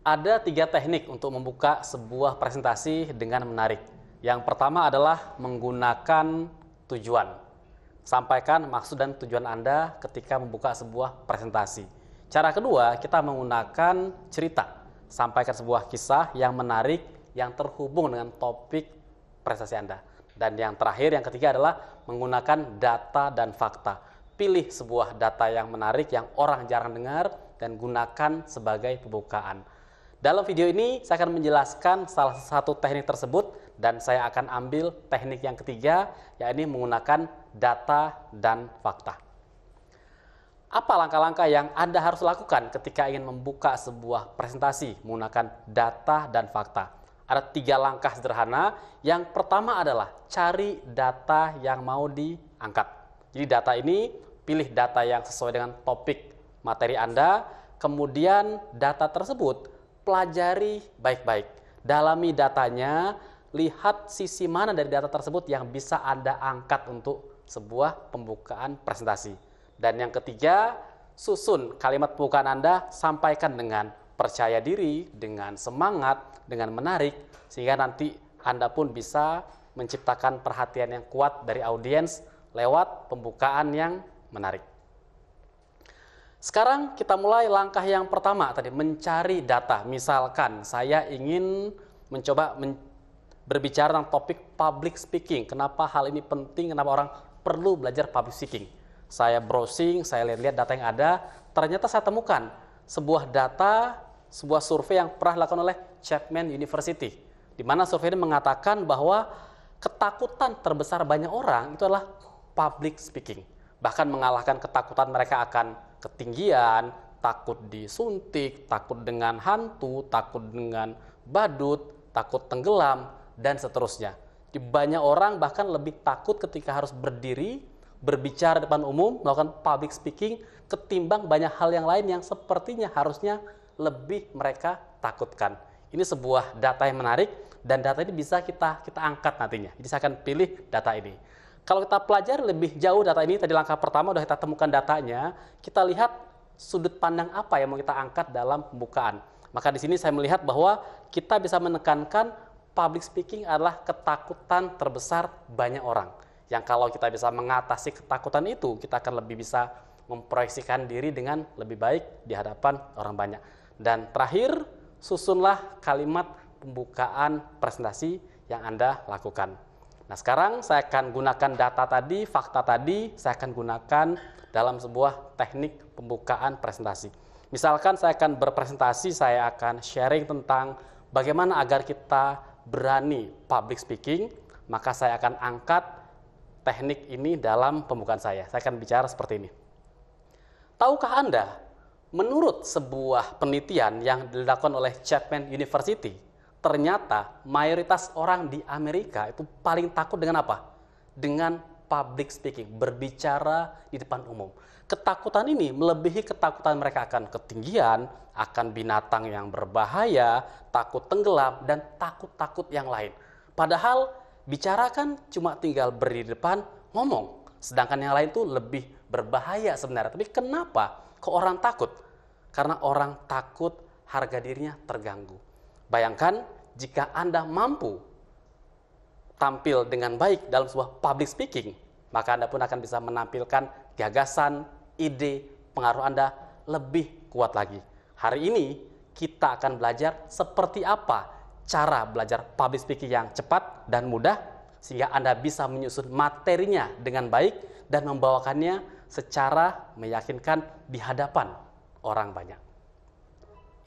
Ada tiga teknik untuk membuka sebuah presentasi dengan menarik. Yang pertama adalah menggunakan tujuan. Sampaikan maksud dan tujuan Anda ketika membuka sebuah presentasi. Cara kedua, kita menggunakan cerita. Sampaikan sebuah kisah yang menarik yang terhubung dengan topik presentasi Anda. Dan yang terakhir, yang ketiga adalah menggunakan data dan fakta. Pilih sebuah data yang menarik, yang orang jarang dengar, dan gunakan sebagai pembukaan. Dalam video ini saya akan menjelaskan salah satu teknik tersebut dan saya akan ambil teknik yang ketiga yakni menggunakan data dan fakta. Apa langkah-langkah yang Anda harus lakukan ketika ingin membuka sebuah presentasi menggunakan data dan fakta? Ada tiga langkah sederhana. Yang pertama adalah cari data yang mau diangkat. Jadi data ini pilih data yang sesuai dengan topik materi Anda, kemudian data tersebut pelajari baik-baik. Dalami datanya, lihat sisi mana dari data tersebut yang bisa Anda angkat untuk sebuah pembukaan presentasi. Dan yang ketiga, susun kalimat pembukaan Anda, sampaikan dengan percaya diri, dengan semangat, dengan menarik, sehingga nanti Anda pun bisa menciptakan perhatian yang kuat dari audiens lewat pembukaan yang menarik. Sekarang kita mulai langkah yang pertama tadi, mencari data. Misalkan saya ingin mencoba men berbicara tentang topik public speaking. Kenapa hal ini penting, kenapa orang perlu belajar public speaking. Saya browsing, saya lihat-lihat data yang ada, ternyata saya temukan sebuah data, sebuah survei yang pernah dilakukan oleh Chapman University. Di mana survei ini mengatakan bahwa ketakutan terbesar banyak orang itu adalah public speaking. Bahkan mengalahkan ketakutan mereka akan ketinggian, takut disuntik, takut dengan hantu, takut dengan badut, takut tenggelam, dan seterusnya. Banyak orang bahkan lebih takut ketika harus berdiri, berbicara depan umum, melakukan public speaking, ketimbang banyak hal yang lain yang sepertinya harusnya lebih mereka takutkan. Ini sebuah data yang menarik dan data ini bisa kita kita angkat nantinya. Jadi saya akan pilih data ini. Kalau kita pelajari lebih jauh data ini, tadi langkah pertama sudah kita temukan datanya, kita lihat sudut pandang apa yang mau kita angkat dalam pembukaan. Maka di sini saya melihat bahwa kita bisa menekankan public speaking adalah ketakutan terbesar banyak orang. Yang kalau kita bisa mengatasi ketakutan itu, kita akan lebih bisa memproyeksikan diri dengan lebih baik di hadapan orang banyak. Dan terakhir, susunlah kalimat pembukaan presentasi yang Anda lakukan. Nah sekarang saya akan gunakan data tadi, fakta tadi, saya akan gunakan dalam sebuah teknik pembukaan presentasi. Misalkan saya akan berpresentasi, saya akan sharing tentang bagaimana agar kita berani public speaking, maka saya akan angkat teknik ini dalam pembukaan saya. Saya akan bicara seperti ini. Tahukah Anda, menurut sebuah penelitian yang dilakukan oleh Chapman University, ternyata mayoritas orang di Amerika itu paling takut dengan apa? Dengan public speaking, berbicara di depan umum. Ketakutan ini melebihi ketakutan mereka akan ketinggian, akan binatang yang berbahaya, takut tenggelam, dan takut-takut yang lain. Padahal bicara kan cuma tinggal berdiri depan, ngomong. Sedangkan yang lain tuh lebih berbahaya sebenarnya. Tapi kenapa kok orang takut? Karena orang takut harga dirinya terganggu Bayangkan jika Anda mampu tampil dengan baik dalam sebuah public speaking, maka Anda pun akan bisa menampilkan gagasan, ide, pengaruh Anda lebih kuat lagi. Hari ini kita akan belajar seperti apa cara belajar public speaking yang cepat dan mudah sehingga Anda bisa menyusun materinya dengan baik dan membawakannya secara meyakinkan di hadapan orang banyak.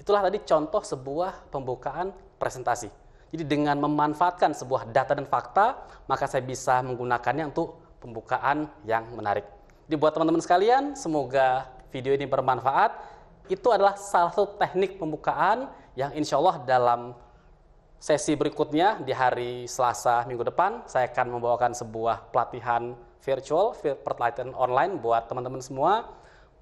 Itulah tadi contoh sebuah pembukaan presentasi. Jadi dengan memanfaatkan sebuah data dan fakta, maka saya bisa menggunakannya untuk pembukaan yang menarik. Jadi buat teman-teman sekalian, semoga video ini bermanfaat. Itu adalah salah satu teknik pembukaan yang insya Allah dalam sesi berikutnya di hari Selasa minggu depan saya akan membawakan sebuah pelatihan virtual, pelatihan online buat teman-teman semua.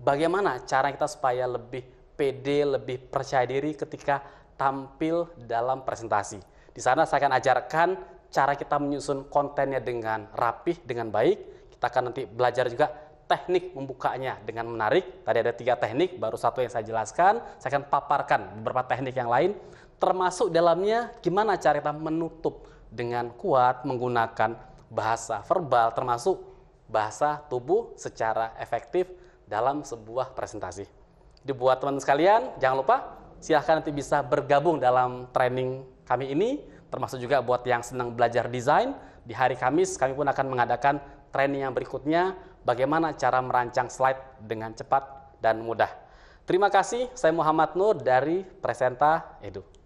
Bagaimana cara kita supaya lebih PD lebih percaya diri ketika tampil dalam presentasi. Di sana saya akan ajarkan cara kita menyusun kontennya dengan rapih, dengan baik. Kita akan nanti belajar juga teknik membukanya dengan menarik. Tadi ada tiga teknik, baru satu yang saya jelaskan. Saya akan paparkan beberapa teknik yang lain, termasuk dalamnya gimana cara kita menutup dengan kuat menggunakan bahasa verbal, termasuk bahasa tubuh secara efektif dalam sebuah presentasi dibuat teman sekalian. Jangan lupa silahkan nanti bisa bergabung dalam training kami ini, termasuk juga buat yang senang belajar desain. Di hari Kamis kami pun akan mengadakan training yang berikutnya, bagaimana cara merancang slide dengan cepat dan mudah. Terima kasih, saya Muhammad Nur dari Presenta Edu.